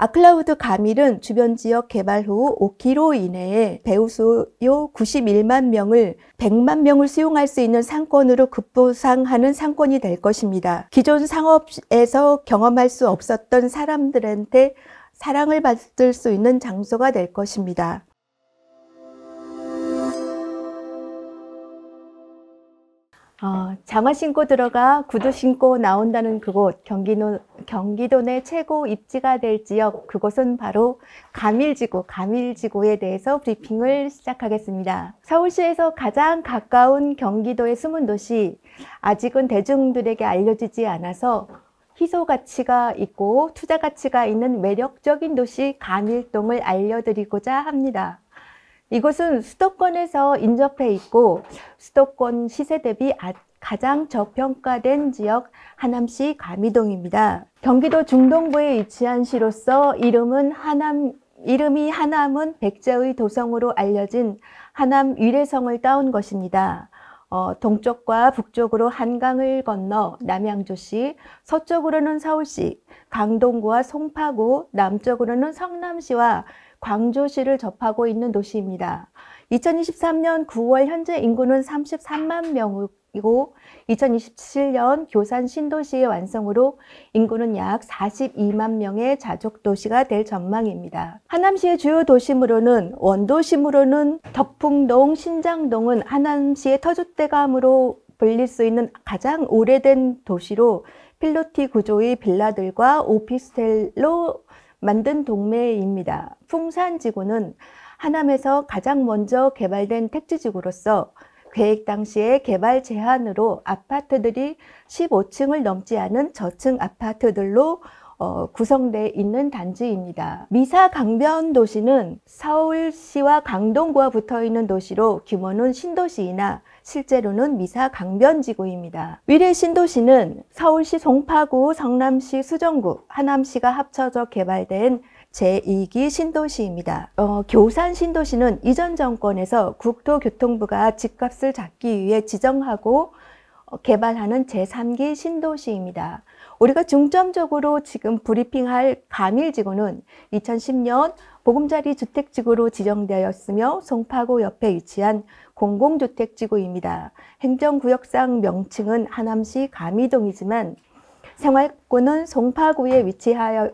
아클라우드 가밀은 주변 지역 개발 후 5km 이내에 배우 수요 91만 명을 100만 명을 수용할 수 있는 상권으로 급부상하는 상권이 될 것입니다. 기존 상업에서 경험할 수 없었던 사람들한테 사랑을 받을 수 있는 장소가 될 것입니다. 어, 장화 신고 들어가 구두 신고 나온다는 그곳 경기도, 경기도 내 최고 입지가 될 지역 그곳은 바로 가밀지구 가밀지구에 대해서 브리핑을 시작하겠습니다. 서울시에서 가장 가까운 경기도의 숨은 도시 아직은 대중들에게 알려지지 않아서 희소 가치가 있고 투자 가치가 있는 매력적인 도시 가밀동을 알려드리고자 합니다. 이곳은 수도권에서 인접해 있고 수도권 시세 대비 아, 가장 저평가된 지역 하남시 가미동입니다. 경기도 중동부에 위치한 시로서 이름은 하남 이름이 하남은 백제의 도성으로 알려진 하남 위례성을 따온 것입니다. 어, 동쪽과 북쪽으로 한강을 건너 남양주시, 서쪽으로는 서울시, 강동구와 송파구, 남쪽으로는 성남시와 광주시를 접하고 있는 도시입니다. 2023년 9월 현재 인구는 33만 명이고 2027년 교산 신도시의 완성으로 인구는 약 42만 명의 자족 도시가 될 전망입니다. 하남시의 주요 도심으로는 원도심으로는 덕풍동, 신장동은 하남시의 터줏대감으로 불릴 수 있는 가장 오래된 도시로 필로티 구조의 빌라들과 오피스텔로 만든 동네입니다. 풍산지구는 하남에서 가장 먼저 개발된 택지지구로서 계획 당시의 개발 제한으로 아파트들이 15층을 넘지 않은 저층 아파트들로 어, 구성돼 있는 단지입니다. 미사 강변 도시는 서울시와 강동구와 붙어 있는 도시로 규모는 신도시이나 실제로는 미사 강변지구입니다. 위례 신도시는 서울시 송파구, 성남시 수정구, 하남시가 합쳐져 개발된 제2기 신도시입니다. 어, 교산 신도시는 이전 정권에서 국토교통부가 집값을 잡기 위해 지정하고 어, 개발하는 제3기 신도시입니다. 우리가 중점적으로 지금 브리핑할 가밀지구는 2010년 보금자리 주택지구로 지정되었으며 송파구 옆에 위치한 공공주택지구입니다. 행정구역상 명칭은 하남시 가미동이지만 생활권은 송파구에 위치하여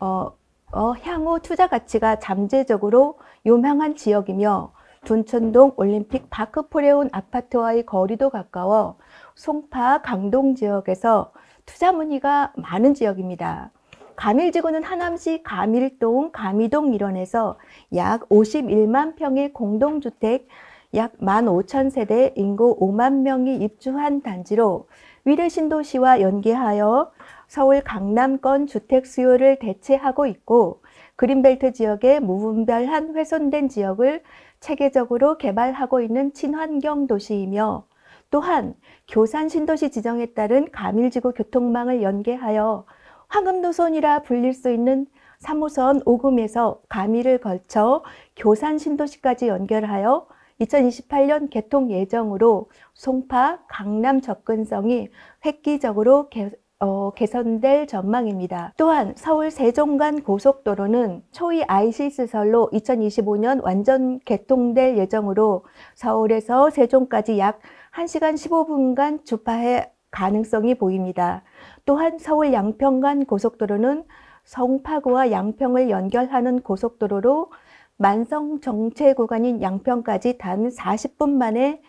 어, 어, 향후 투자 가치가 잠재적으로 유망한 지역이며 둔천동 올림픽 바크포레온 아파트와의 거리도 가까워 송파 강동 지역에서 투자 문의가 많은 지역입니다. 가밀지구는 하남시 가밀동, 가미동 일원에서 약 51만 평의 공동주택 약 15,000세대 인구 5만 명이 입주한 단지로 위례신도시와 연계하여 서울 강남권 주택 수요를 대체하고 있고 그린벨트 지역의 무분별한 훼손된 지역을 체계적으로 개발하고 있는 친환경 도시이며 또한 교산 신도시 지정에 따른 가밀지구 교통망을 연계하여 황금노선이라 불릴 수 있는 3호선 오금에서 가미를 걸쳐 교산 신도시까지 연결하여 2028년 개통 예정으로 송파, 강남 접근성이 획기적으로 개, 어, 개선될 전망입니다. 또한 서울 세종간 고속도로는 초이 IC 시설로 2025년 완전 개통될 예정으로 서울에서 세종까지 약 1시간 15분간 주파해 가능성이 보입니다. 또한 서울 양평간 고속도로는 성파구와 양평을 연결하는 고속도로로 만성 정체 구간인 양평까지 단 40분 만에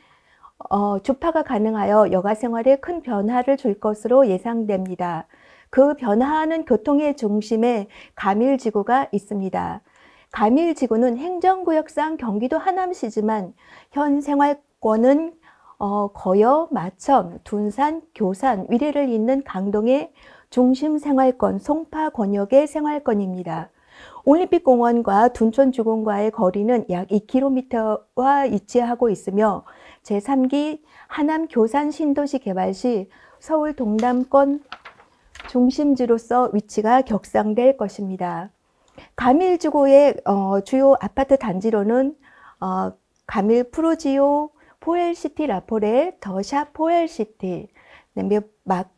어, 주파가 가능하여 여가 생활에 큰 변화를 줄 것으로 예상됩니다. 그 변화하는 교통의 중심에 가밀지구가 있습니다. 가밀지구는 행정구역상 경기도 하남시지만 현 생활권은 어, 거여, 마천, 둔산, 교산, 위례를 잇는 강동의 중심 생활권, 송파 권역의 생활권입니다. 올림픽 공원과 둔촌 주공과의 거리는 약 2km와 위치하고 있으며 제3기 하남 교산 신도시 개발 시 서울 동남권 중심지로서 위치가 격상될 것입니다. 가밀주고의 어, 주요 아파트 단지로는 어, 가밀 프로지오, 포엘시티 라포레, 더샤 포엘시티, 네,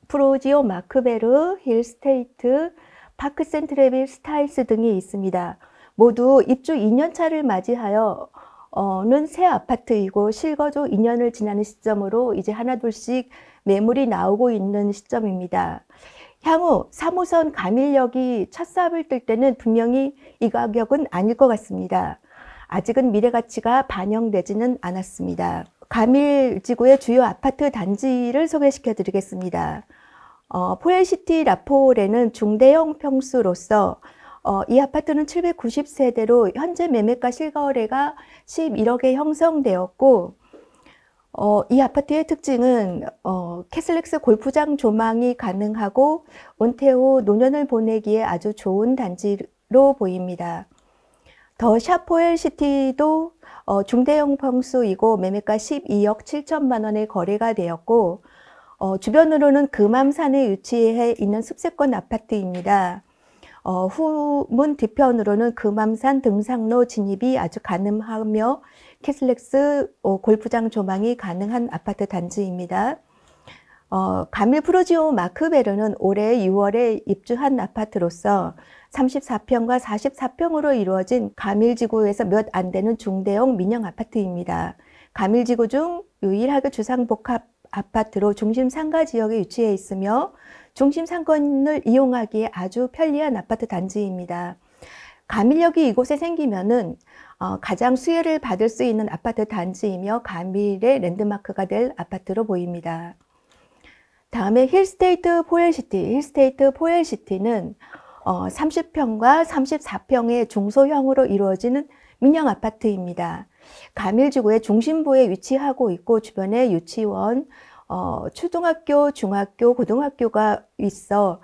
프로지오 마크베르, 힐스테이트, 파크 센트레빌 스타일스 등이 있습니다. 모두 입주 2년차를 맞이하여 어는 새 아파트이고 실거주 2년을 지나는 시점으로 이제 하나둘씩 매물이 나오고 있는 시점입니다. 향후 3호선 가밀역이 첫 사업을 뜰 때는 분명히 이 가격은 아닐 것 같습니다. 아직은 미래 가치가 반영되지는 않았습니다. 가밀지구의 주요 아파트 단지를 소개시켜 드리겠습니다. 어, 포엘시티 라포홀에는 중대형 평수로서 어, 이 아파트는 790세대로 현재 매매가 실거래가 11억에 형성되었고 어, 이 아파트의 특징은 어, 캐슬렉스 골프장 조망이 가능하고 온퇴후 노년을 보내기에 아주 좋은 단지로 보입니다. 더 샤포엘 시티도 어, 중대형 평수이고 매매가 12억 7천만 원에 거래가 되었고 어, 주변으로는 금암산에 위치해 있는 숲세권 아파트입니다. 어, 후문 뒤편으로는 금암산 등산로 진입이 아주 가늠하며 캐슬렉스 어, 골프장 조망이 가능한 아파트 단지입니다. 어, 가밀 프로지오 마크베르는 올해 6월에 입주한 아파트로서 34평과 44평으로 이루어진 가밀지구에서 몇 안 되는 중대형 민영 아파트입니다. 가밀지구 중 유일하게 주상복합 아파트로 중심 상가 지역에 위치해 있으며 중심 상권을 이용하기에 아주 편리한 아파트 단지입니다. 가밀역이 이곳에 생기면은 어, 가장 수혜를 받을 수 있는 아파트 단지이며 가밀의 랜드마크가 될 아파트로 보입니다. 다음에 힐스테이트 포엘시티, 힐스테이트 포엘시티는 어, 30평과 34평의 중소형으로 이루어지는 민영 아파트입니다. 가밀지구의 중심부에 위치하고 있고 주변에 유치원, 어, 초등학교, 중학교, 고등학교가 있어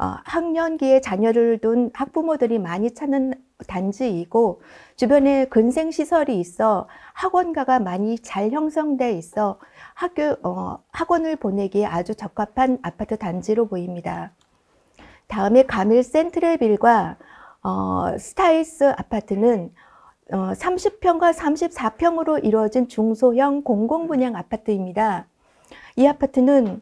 어, 학년기에 자녀를 둔 학부모들이 많이 찾는 단지이고 주변에 근생 시설이 있어 학원가가 많이 잘 형성돼 있어 학교 어, 학원을 보내기에 아주 적합한 아파트 단지로 보입니다. 다음에 가밀 센트레빌과 어, 스타이스 아파트는 어, 30평과 34평으로 이루어진 중소형 공공분양 아파트입니다. 이 아파트는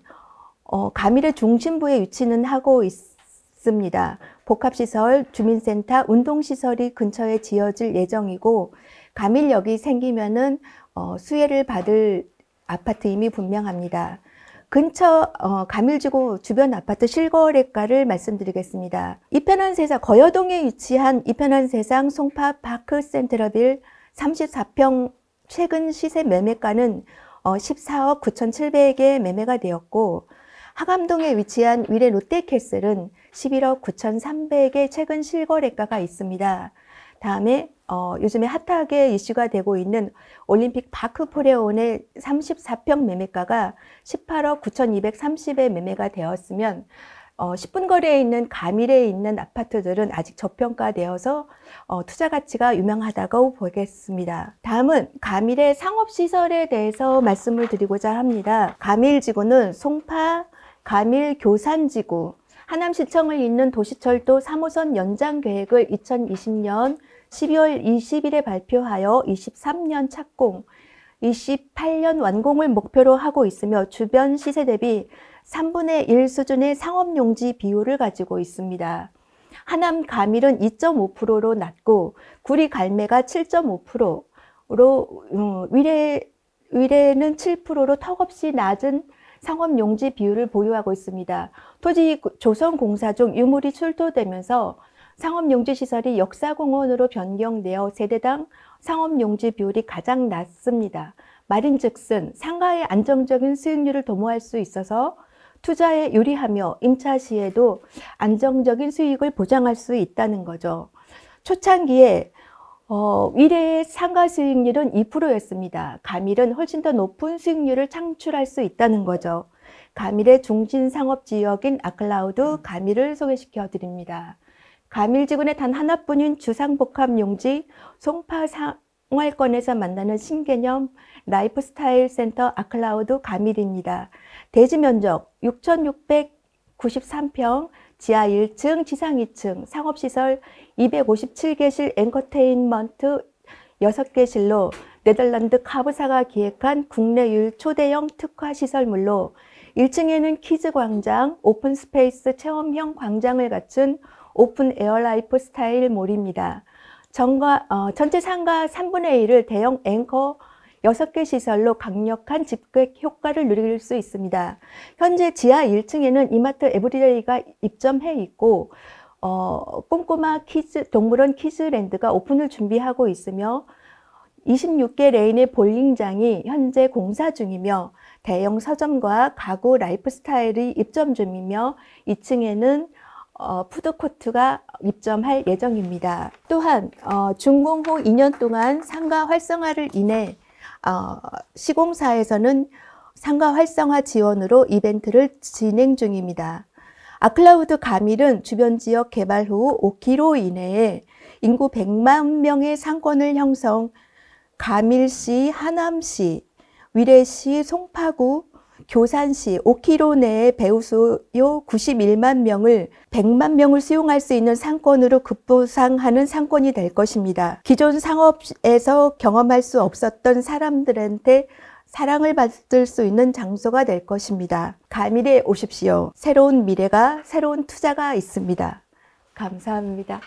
어, 가밀의 중심부에 위치는 하고 있습니다. 복합시설, 주민센터, 운동시설이 근처에 지어질 예정이고 가밀역이 생기면은 어, 수혜를 받을 아파트임이 분명합니다. 근처 어, 가밀지구 주변 아파트 실거래가를 말씀드리겠습니다. 이편한 세상 거여동에 위치한 이편한 세상 송파 파크 센트러빌 34평 최근 시세 매매가는 14억 어, 9,700에 매매가 되었고 하감동에 위치한 위례 롯데캐슬은 11억 9,300에 최근 실거래가가 있습니다. 다음에 어, 요즘에 핫하게 이슈가 되고 있는 올림픽 바크포레온의 34평 매매가가 18억 9,230에 매매가 되었으면 어, 10분 거리에 있는 가밀에 있는 아파트들은 아직 저평가되어서 어, 투자 가치가 유명하다고 보겠습니다. 다음은 가밀의 상업시설에 대해서 말씀을 드리고자 합니다. 가밀지구는 송파, 가밀 교산지구, 하남시청을 잇는 도시철도 3호선 연장 계획을 2020년 12월 20일에 발표하여 23년 착공, 28년 완공을 목표로 하고 있으며 주변 시세 대비 3분의 1 수준의 상업용지 비율을 가지고 있습니다. 하남 가밀은 2.5%로 낮고 구리 갈매가 7.5%로 음, 위례, 위례는 7%로 턱없이 낮은 상업용지 비율을 보유하고 있습니다. 토지 조성공사 중 유물이 출토되면서 상업용지시설이 역사공원으로 변경되어 세대당 상업용지 비율이 가장 낮습니다. 말인즉슨 상가의 안정적인 수익률을 도모할 수 있어서 투자에 유리하며 임차 시에도 안정적인 수익을 보장할 수 있다는 거죠. 초창기에 어, 미래의 상가 수익률은 2%였습니다. 가밀은 훨씬 더 높은 수익률을 창출할 수 있다는 거죠. 가밀의 중진 상업 지역인 아클라우드 가밀을 소개시켜 드립니다. 가밀지구의 단 하나뿐인 주상복합용지 송파 상활권에서 만나는 신개념 라이프스타일 센터 아클라우드 가밀입니다. 대지 면적 6,693평, 지하 1층, 지상 2층, 상업시설 257개실 앵커테인먼트 6개실로 네덜란드 카브사가 기획한 국내 유일 초대형 특화 시설물로 1층에는 키즈 광장, 오픈 스페이스 체험형 광장을 갖춘 오픈 에어 라이프 스타일 몰입니다. 전과, 어, 전체 상가 3분의 1을 대형 앵커 6개 시설로 강력한 집객 효과를 누릴 수 있습니다. 현재 지하 1층에는 이마트 에브리데이가 입점해 있고 어, 꼼꼼한 키즈, 동물원 키즈랜드가 오픈을 준비하고 있으며 26개 레인의 볼링장이 현재 공사 중이며 대형 서점과 가구 라이프스타일이 입점 중이며 2층에는 어, 푸드코트가 입점할 예정입니다. 또한 어, 준공 후 2년 동안 상가 활성화를 인해 어, 시공사에서는 상가 활성화 지원으로 이벤트를 진행 중입니다. 아클라우드 가밀은 주변 지역 개발 후 5km 이내에 인구 100만 명의 상권을 형성, 가밀시, 하남시, 위례시, 송파구, 교산시 5km 내에 배우수요 91만 명을 100만 명을 수용할 수 있는 상권으로 급부상하는 상권이 될 것입니다. 기존 상업에서 경험할 수 없었던 사람들한테 사랑을 받을 수 있는 장소가 될 것입니다. 가미에 오십시오. 새로운 미래가 새로운 투자가 있습니다. 감사합니다.